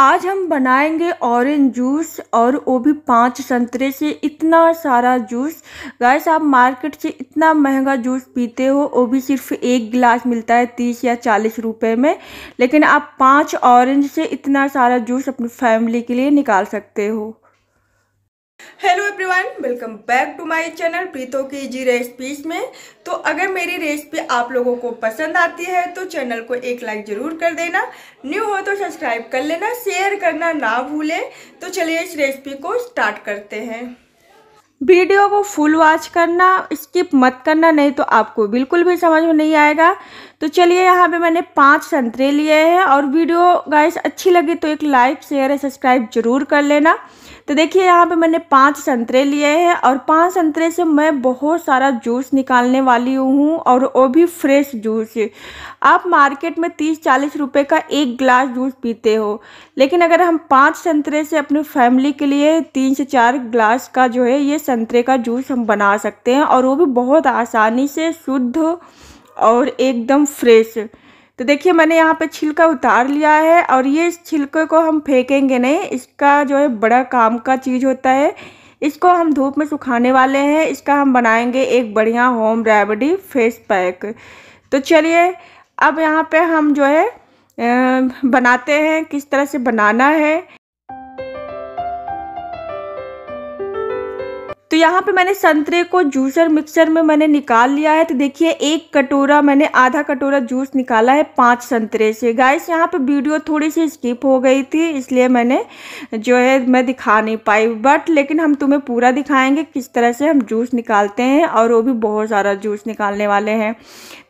आज हम बनाएंगे ऑरेंज जूस और वो भी पांच संतरे से इतना सारा जूस गैस आप मार्केट से इतना महंगा जूस पीते हो वो भी सिर्फ एक गिलास मिलता है तीस या चालीस रुपए में लेकिन आप पांच ऑरेंज से इतना सारा जूस अपनी फैमिली के लिए निकाल सकते हो hello everyone welcome back to my channel Preeto की जी रेसिपीज में तो अगर मेरी रेसिपी आप लोगों को पसंद आती है तो चैनल को एक लाइक जरूर कर देना न्यू हो तो सब्सक्राइब कर लेना शेयर करना ना भूलें तो चलिए इस रेसिपी को स्टार्ट करते हैं वीडियो को फुल वॉच करना स्किप मत करना नहीं तो आपको बिल्कुल भी समझ में नहीं आएगा तो चलिए यहाँ पे मैंने पांच संतरे लिए हैं और वीडियो गाइस अच्छी लगी तो एक लाइक शेयर सब्सक्राइब जरूर कर लेना तो देखिए यहाँ पे मैंने पांच संतरे लिए हैं और पांच संतरे से मैं बहुत सारा जूस निकालने वाली हूँ और वो भी फ्रेश जूस आप मार्केट में तीस चालीस रुपये का एक ग्लास जूस पीते हो लेकिन अगर हम पांच संतरे से अपनी फैमिली के लिए तीन से चार ग्लास का जो है ये संतरे का जूस हम बना सकते हैं और वो भी बहुत आसानी से शुद्ध और एकदम फ्रेश तो देखिए मैंने यहाँ पे छिलका उतार लिया है और ये इस छिलके को हम फेंकेंगे नहीं इसका जो है बड़ा काम का चीज़ होता है इसको हम धूप में सुखाने वाले हैं इसका हम बनाएंगे एक बढ़िया होम रेमेडी फेस पैक तो चलिए अब यहाँ पे हम जो है बनाते हैं किस तरह से बनाना है यहाँ पे मैंने संतरे को जूसर मिक्सर में मैंने निकाल लिया है तो देखिए एक कटोरा मैंने आधा कटोरा जूस निकाला है पांच संतरे से गाइस यहाँ पे वीडियो थोड़ी सी स्किप हो गई थी इसलिए मैंने जो है मैं दिखा नहीं पाई बट लेकिन हम तुम्हें पूरा दिखाएंगे किस तरह से हम जूस निकालते हैं और वो भी बहुत सारा जूस निकालने वाले हैं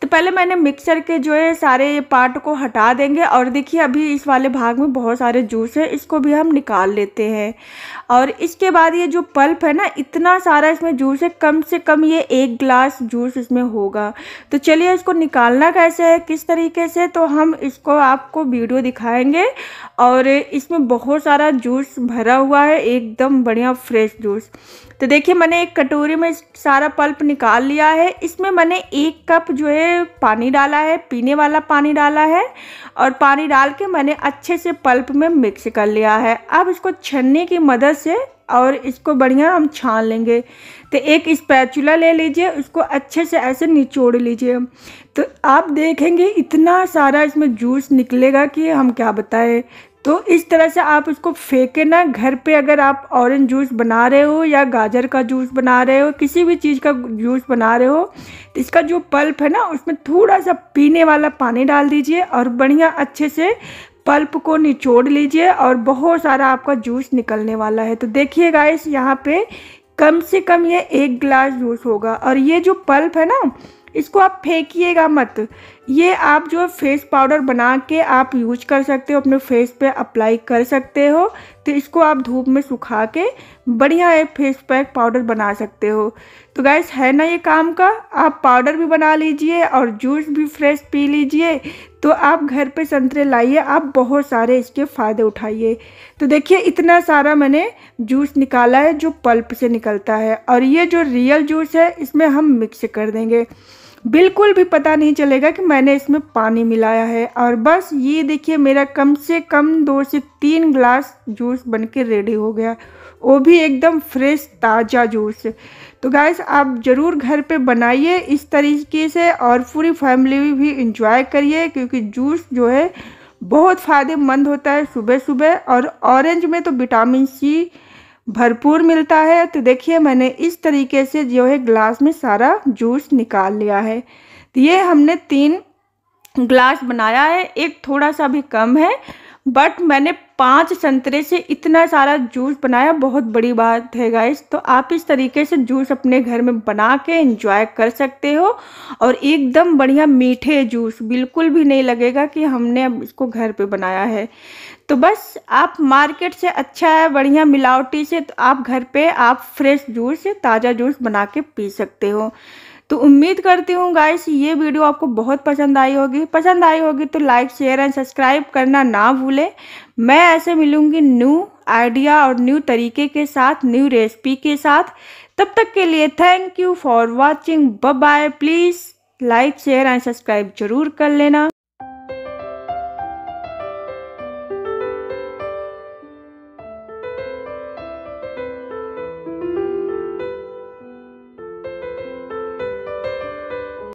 तो पहले मैंने मिक्सर के जो है सारे पार्ट को हटा देंगे और देखिए अभी इस वाले भाग में बहुत सारे जूस है इसको भी हम निकाल लेते हैं और इसके बाद ये जो पल्प है ना इतना सारा इसमें जूस है कम से कम ये एक ग्लास जूस इसमें होगा तो चलिए इसको निकालना कैसे है किस तरीके से तो हम इसको आपको वीडियो दिखाएंगे और इसमें बहुत सारा जूस भरा हुआ है एकदम बढ़िया फ्रेश जूस तो देखिए मैंने एक कटोरी में सारा पल्प निकाल लिया है इसमें मैंने एक कप जो है पानी डाला है पीने वाला पानी डाला है और पानी डाल के मैंने अच्छे से पल्प में मिक्स कर लिया है अब इसको छन्नी की मदद से और इसको बढ़िया हम छान लेंगे तो एक स्पैचुला ले लीजिए उसको अच्छे से ऐसे निचोड़ लीजिए तो आप देखेंगे इतना सारा इसमें जूस निकलेगा कि हम क्या बताएं तो इस तरह से आप उसको फेंके ना घर पे अगर आप ऑरेंज जूस बना रहे हो या गाजर का जूस बना रहे हो किसी भी चीज़ का जूस बना रहे हो तो इसका जो पल्प है ना उसमें थोड़ा सा पीने वाला पानी डाल दीजिए और बढ़िया अच्छे से पल्प को निचोड़ लीजिए और बहुत सारा आपका जूस निकलने वाला है तो देखिए गाइस यहाँ पे कम से कम ये एक गिलास जूस होगा और ये जो पल्प है ना इसको आप फेंकिएगा मत ये आप जो फेस पाउडर बना के आप यूज कर सकते हो अपने फेस पे अप्लाई कर सकते हो तो इसको आप धूप में सुखा के बढ़िया एक फेस पैक पाउडर बना सकते हो तो गैस है ना ये काम का आप पाउडर भी बना लीजिए और जूस भी फ्रेश पी लीजिए तो आप घर पे संतरे लाइए आप बहुत सारे इसके फ़ायदे उठाइए तो देखिए इतना सारा मैंने जूस निकाला है जो पल्प से निकलता है और ये जो रियल जूस है इसमें हम मिक्स कर देंगे बिल्कुल भी पता नहीं चलेगा कि मैंने इसमें पानी मिलाया है और बस ये देखिए मेरा कम से कम दो से तीन ग्लास जूस बन के रेडी हो गया वो भी एकदम फ्रेश ताज़ा जूस तो गैस आप ज़रूर घर पे बनाइए इस तरीके से और पूरी फैमिली भी इंजॉय करिए क्योंकि जूस जो है बहुत फ़ायदेमंद होता है सुबह सुबह और ऑरेंज में तो विटामिन सी भरपूर मिलता है तो देखिए मैंने इस तरीके से जो है ग्लास में सारा जूस निकाल लिया है तो ये हमने तीन ग्लास बनाया है एक थोड़ा सा भी कम है बट मैंने पाँच संतरे से इतना सारा जूस बनाया बहुत बड़ी बात है गाइस तो आप इस तरीके से जूस अपने घर में बना के इंजॉय कर सकते हो और एकदम बढ़िया मीठे जूस बिल्कुल भी नहीं लगेगा कि हमने अब इसको घर पे बनाया है तो बस आप मार्केट से अच्छा है बढ़िया मिलावटी से तो आप घर पे आप फ्रेश जूस ताज़ा जूस बना के पी सकते हो तो उम्मीद करती हूँ गाइस ये वीडियो आपको बहुत पसंद आई होगी पसंद आई होगी तो लाइक शेयर एंड सब्सक्राइब करना ना भूलें मैं ऐसे मिलूँगी न्यू आइडिया और न्यू तरीके के साथ न्यू रेसिपी के साथ तब तक के लिए thank you for watching bye please like share and subscribe जरूर कर लेना